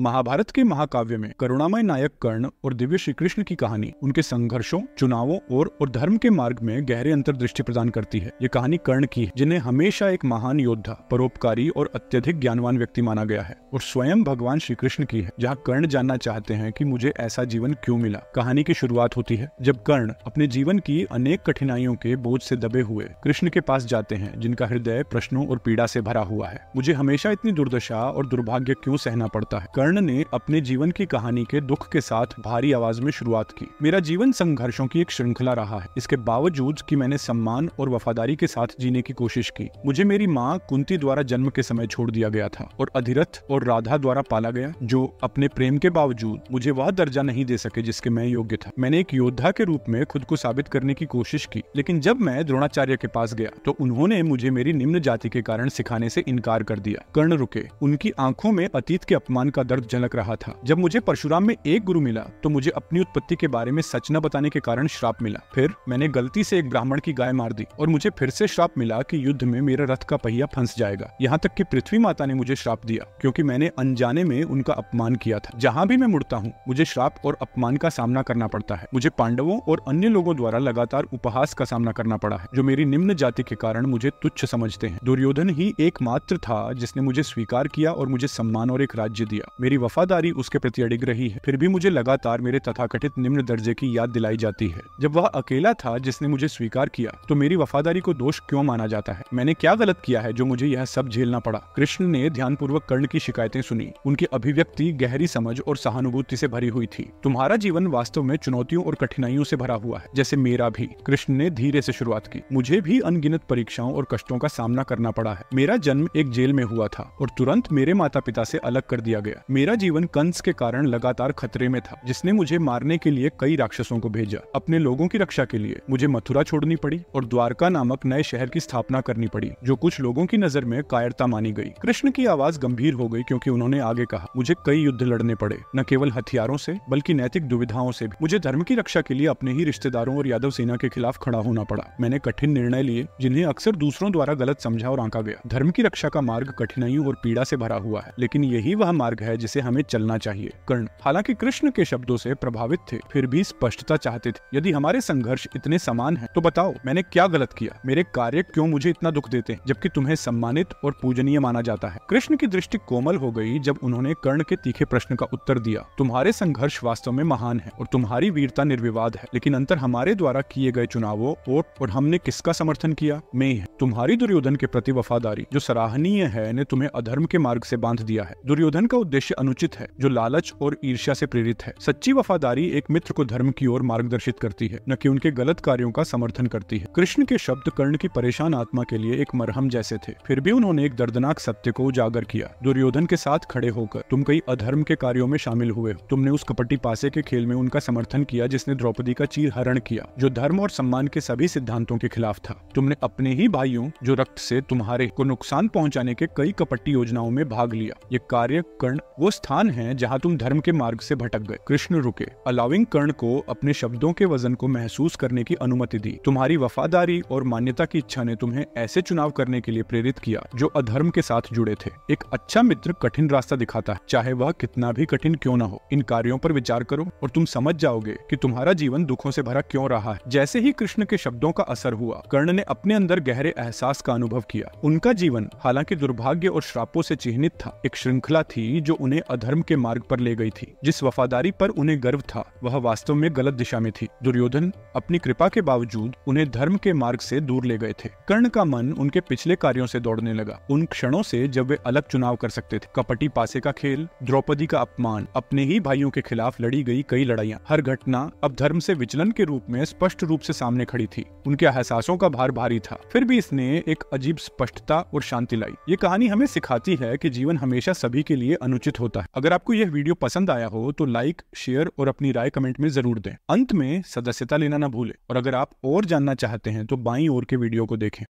महाभारत के महाकाव्य में करुणामय नायक कर्ण और दिव्य श्री कृष्ण की कहानी उनके संघर्षों चुनावों और और धर्म के मार्ग में गहरे अंतर्दृष्टि प्रदान करती है ये कहानी कर्ण की है जिन्हें हमेशा एक महान योद्धा परोपकारी और अत्यधिक ज्ञानवान व्यक्ति माना गया है और स्वयं भगवान श्री कृष्ण की है जहाँ कर्ण जानना चाहते हैं की मुझे ऐसा जीवन क्यूँ मिला कहानी की शुरुआत होती है जब कर्ण अपने जीवन की अनेक कठिनाइयों के बोझ से दबे हुए कृष्ण के पास जाते हैं जिनका हृदय प्रश्नों और पीड़ा से भरा हुआ है मुझे हमेशा इतनी दुर्दशा और दुर्भाग्य क्यों सहना पड़ता है कर्ण कर्ण ने अपने जीवन की कहानी के दुख के साथ भारी आवाज में शुरुआत की मेरा जीवन संघर्षों की एक श्रृंखला रहा है इसके बावजूद कि मैंने सम्मान और वफादारी के साथ जीने की कोशिश की मुझे मेरी माँ कुंती द्वारा जन्म के समय छोड़ दिया गया था और अधिरथ और राधा द्वारा पाला गया जो अपने प्रेम के बावजूद मुझे वह दर्जा नहीं दे सके जिसके मैं योग्य था मैंने एक योद्धा के रूप में खुद को साबित करने की कोशिश की लेकिन जब मैं द्रोणाचार्य के पास गया तो उन्होंने मुझे मेरी निम्न जाति के कारण सिखाने से इनकार कर दिया कर्ण रुके उनकी आंखों में अतीत के अपमान का दर्द दर्द झलक रहा था जब मुझे परशुराम में एक गुरु मिला तो मुझे अपनी उत्पत्ति के बारे में सच न बताने के कारण श्राप मिला फिर मैंने गलती से एक ब्राह्मण की गाय मार दी और मुझे फिर से श्राप मिला कि युद्ध में मेरा रथ का पहिया फंस जाएगा यहाँ तक कि पृथ्वी माता ने मुझे श्राप दिया क्योंकि मैंने अनजाने में उनका अपमान किया था जहाँ भी मैं मुड़ता हूँ मुझे श्राप और अपमान का सामना करना पड़ता है मुझे पांडवों और अन्य लोगों द्वारा लगातार उपहास का सामना करना पड़ा है जो मेरी निम्न जाति के कारण मुझे तुच्छ समझते हैं दुर्योधन ही एकमात्र था जिसने मुझे स्वीकार किया और मुझे सम्मान और एक राज्य दिया मेरी वफादारी उसके प्रति अड़िग रही है फिर भी मुझे लगातार मेरे तथाकथित निम्न दर्जे की याद दिलाई जाती है जब वह अकेला था जिसने मुझे स्वीकार किया तो मेरी वफादारी को दोष क्यों माना जाता है मैंने क्या गलत किया है जो मुझे यह सब झेलना पड़ा कृष्ण ने ध्यान पूर्वक कर्ण की शिकायतें सुनी उनकी अभिव्यक्ति गहरी समझ और सहानुभूति से भरी हुई थी तुम्हारा जीवन वास्तव में चुनौतियों और कठिनाइयों से भरा हुआ है जैसे मेरा भी कृष्ण ने धीरे से शुरुआत की मुझे भी अनगिनत परीक्षाओं और कष्टों का सामना करना पड़ा है मेरा जन्म एक जेल में हुआ था और तुरंत मेरे माता पिता से अलग कर दिया गया मेरा जीवन कंस के कारण लगातार खतरे में था जिसने मुझे मारने के लिए कई राक्षसों को भेजा अपने लोगों की रक्षा के लिए मुझे मथुरा छोड़नी पड़ी और द्वारका नामक नए शहर की स्थापना करनी पड़ी जो कुछ लोगों की नजर में कायरता मानी गई कृष्ण की आवाज गंभीर हो गई क्योंकि उन्होंने आगे कहा मुझे कई युद्ध लड़ने पड़े न केवल हथियारों से बल्कि नैतिक दुविधाओं से भी मुझे धर्म की रक्षा के लिए अपने ही रिश्तेदारों और यादव सेना के खिलाफ खड़ा होना पड़ा मैंने कठिन निर्णय लिए जिन्हें अक्सर दूसरों द्वारा गलत समझा और आंका गया धर्म की रक्षा का मार्ग कठिनाइयों और पीड़ा से भरा हुआ है लेकिन यही वह मार्ग है जिसे हमें चलना चाहिए कर्ण हालांकि कृष्ण के शब्दों से प्रभावित थे फिर भी स्पष्टता चाहते थे यदि हमारे संघर्ष इतने समान हैं तो बताओ मैंने क्या गलत किया मेरे कार्य क्यों मुझे इतना दुख देते हैं जबकि तुम्हें सम्मानित और पूजनीय माना जाता है कृष्ण की दृष्टि कोमल हो गयी जब उन्होंने कर्ण के तीखे प्रश्न का उत्तर दिया तुम्हारे संघर्ष वास्तव में महान है और तुम्हारी वीरता निर्विवाद है लेकिन अंतर हमारे द्वारा किए गए चुनावों वोट और हमने किसका समर्थन किया मैं है तुम्हारी दुर्योधन के प्रति वफादारी जो सराहनीय है ने तुम्हें अधर्म के मार्ग से बांध दिया है दुर्योधन का उद्देश्य लक्ष्य अनुचित है जो लालच और ईर्ष्या से प्रेरित है सच्ची वफादारी एक मित्र को धर्म की ओर मार्गदर्शित करती है न कि उनके गलत कार्यों का समर्थन करती है कृष्ण के शब्द कर्ण की परेशान आत्मा के लिए एक मरहम जैसे थे फिर भी उन्होंने एक दर्दनाक सत्य को उजागर किया दुर्योधन के साथ खड़े होकर तुम कई अधर्म के कार्यो में शामिल हुए हो तुमने उस कपटी पासे के खेल में उनका समर्थन किया जिसने द्रौपदी का चीर हरण किया जो धर्म और सम्मान के सभी सिद्धांतों के खिलाफ था तुमने अपने ही भाइयों जो रक्त से तुम्हारे को नुकसान पहुंचाने के कई कपट्टी योजनाओं में भाग लिया ये कार्य कर्ण वो स्थान है जहाँ तुम धर्म के मार्ग से भटक गए कृष्ण रुके अलाउिंग कर्ण को अपने शब्दों के वजन को महसूस करने की अनुमति दी तुम्हारी वफादारी और मान्यता की इच्छा ने तुम्हें ऐसे चुनाव करने के लिए प्रेरित किया जो अधर्म के साथ जुड़े थे एक अच्छा मित्र कठिन रास्ता दिखाता है चाहे वह कितना भी कठिन क्यों न हो इन कार्यों पर विचार करो और तुम समझ जाओगे कि तुम्हारा जीवन दुखों से भरा क्यों रहा है जैसे ही कृष्ण के शब्दों का असर हुआ कर्ण ने अपने अंदर गहरे एहसास का अनुभव किया उनका जीवन हालांकि दुर्भाग्य और श्रापों से चिन्हित था एक श्रृंखला थी जो उन्हें अधर्म के मार्ग पर ले गई थी जिस वफादारी पर उन्हें गर्व था वह वास्तव में गलत दिशा में थी दुर्योधन अपनी कृपा के बावजूद उन्हें धर्म के मार्ग से दूर ले गए थे कर्ण का मन उनके पिछले कार्यों से दौड़ने लगा उन क्षणों से जब वे अलग चुनाव कर सकते थे कपटी पासे का खेल द्रौपदी का अपमान अपने ही भाइयों के खिलाफ लड़ी गई कई लड़ाइयाँ हर घटना अब धर्म से विचलन के रूप में स्पष्ट रूप से सामने खड़ी थी उनके एहसासों का भार भारी था फिर भी इसने एक अजीब स्पष्टता और शांति लाई ये कहानी हमें सिखाती है कि जीवन हमेशा सभी के लिए अनुचित प्रभावित होता है अगर आपको यह वीडियो पसंद आया हो तो लाइक शेयर और अपनी राय कमेंट में जरूर दें अंत में सदस्यता लेना ना भूलें और अगर आप और जानना चाहते हैं तो बाई ओर के वीडियो को देखें